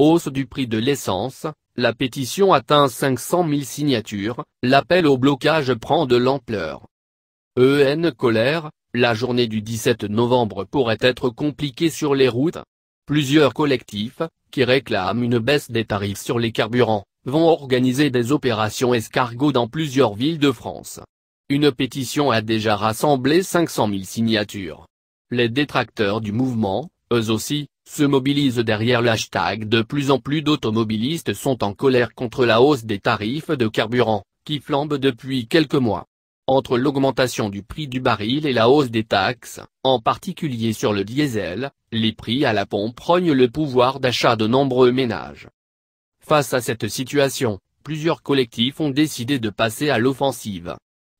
Hausse du prix de l'essence, la pétition atteint 500 000 signatures, l'appel au blocage prend de l'ampleur. EN colère, la journée du 17 novembre pourrait être compliquée sur les routes. Plusieurs collectifs, qui réclament une baisse des tarifs sur les carburants, vont organiser des opérations escargots dans plusieurs villes de France. Une pétition a déjà rassemblé 500 000 signatures. Les détracteurs du mouvement, eux aussi, se mobilisent derrière l'hashtag de plus en plus d'automobilistes sont en colère contre la hausse des tarifs de carburant, qui flambe depuis quelques mois. Entre l'augmentation du prix du baril et la hausse des taxes, en particulier sur le diesel, les prix à la pompe rognent le pouvoir d'achat de nombreux ménages. Face à cette situation, plusieurs collectifs ont décidé de passer à l'offensive.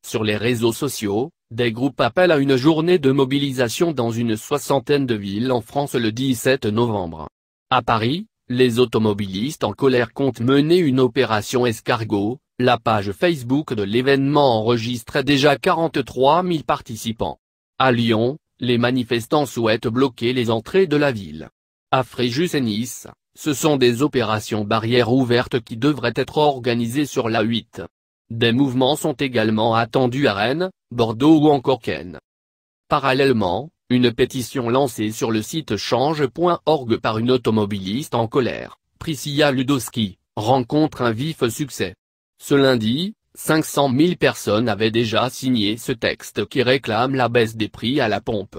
Sur les réseaux sociaux, des groupes appellent à une journée de mobilisation dans une soixantaine de villes en France le 17 novembre. À Paris, les automobilistes en colère comptent mener une opération escargot, la page Facebook de l'événement enregistrait déjà 43 000 participants. À Lyon, les manifestants souhaitent bloquer les entrées de la ville. À Fréjus et Nice, ce sont des opérations barrières ouvertes qui devraient être organisées sur la 8. Des mouvements sont également attendus à Rennes, Bordeaux ou encore Ken. Parallèlement, une pétition lancée sur le site change.org par une automobiliste en colère, Priscilla Ludowski, rencontre un vif succès. Ce lundi, 500 000 personnes avaient déjà signé ce texte qui réclame la baisse des prix à la pompe.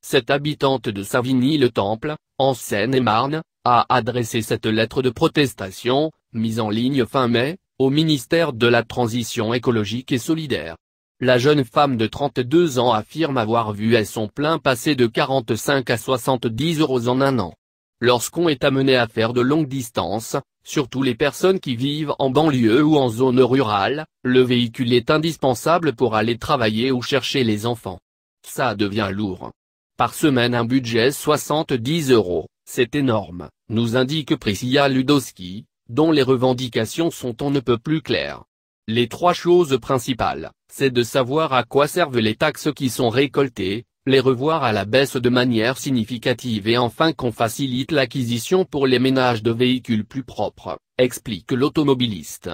Cette habitante de Savigny-le-Temple, en Seine-et-Marne, a adressé cette lettre de protestation, mise en ligne fin mai, au ministère de la Transition écologique et solidaire. La jeune femme de 32 ans affirme avoir vu elle son plein passer de 45 à 70 euros en un an. Lorsqu'on est amené à faire de longues distances, surtout les personnes qui vivent en banlieue ou en zone rurale, le véhicule est indispensable pour aller travailler ou chercher les enfants. Ça devient lourd. Par semaine un budget 70 euros, c'est énorme, nous indique Priscilla Ludowski, dont les revendications sont on ne peut plus claires. Les trois choses principales c'est de savoir à quoi servent les taxes qui sont récoltées, les revoir à la baisse de manière significative et enfin qu'on facilite l'acquisition pour les ménages de véhicules plus propres, explique l'automobiliste.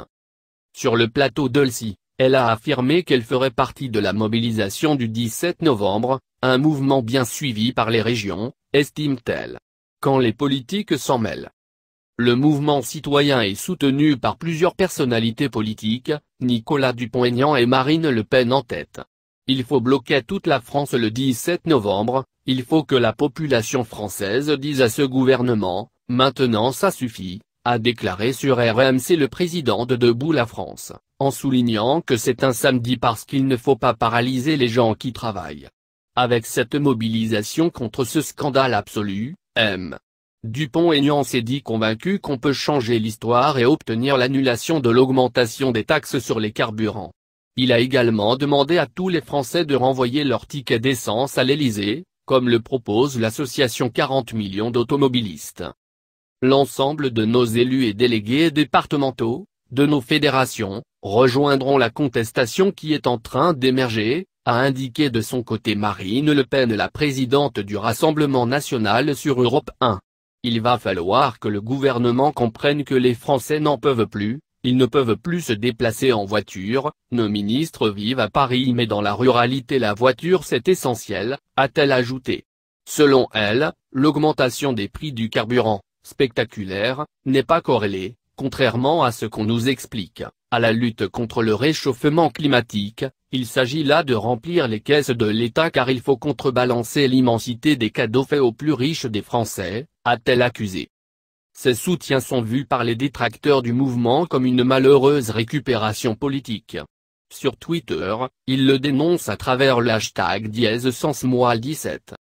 Sur le plateau d'Elcy, elle a affirmé qu'elle ferait partie de la mobilisation du 17 novembre, un mouvement bien suivi par les régions, estime-t-elle. Quand les politiques s'en mêlent, le mouvement citoyen est soutenu par plusieurs personnalités politiques, Nicolas Dupont-Aignan et Marine Le Pen en tête. Il faut bloquer toute la France le 17 novembre, il faut que la population française dise à ce gouvernement, maintenant ça suffit, a déclaré sur RMC le président de Debout la France, en soulignant que c'est un samedi parce qu'il ne faut pas paralyser les gens qui travaillent. Avec cette mobilisation contre ce scandale absolu, M. Dupont-Aignan s'est dit convaincu qu'on peut changer l'histoire et obtenir l'annulation de l'augmentation des taxes sur les carburants. Il a également demandé à tous les Français de renvoyer leur ticket d'essence à l'Élysée, comme le propose l'association 40 millions d'automobilistes. L'ensemble de nos élus et délégués départementaux, de nos fédérations, rejoindront la contestation qui est en train d'émerger, a indiqué de son côté Marine Le Pen la présidente du Rassemblement National sur Europe 1. Il va falloir que le gouvernement comprenne que les Français n'en peuvent plus, ils ne peuvent plus se déplacer en voiture, nos ministres vivent à Paris mais dans la ruralité la voiture c'est essentiel, a-t-elle ajouté. Selon elle, l'augmentation des prix du carburant, spectaculaire, n'est pas corrélée, contrairement à ce qu'on nous explique, à la lutte contre le réchauffement climatique, il s'agit là de remplir les caisses de l'État car il faut contrebalancer l'immensité des cadeaux faits aux plus riches des Français, a-t-elle accusé. Ses soutiens sont vus par les détracteurs du mouvement comme une malheureuse récupération politique. Sur Twitter, ils le dénoncent à travers l'hashtag hashtag 17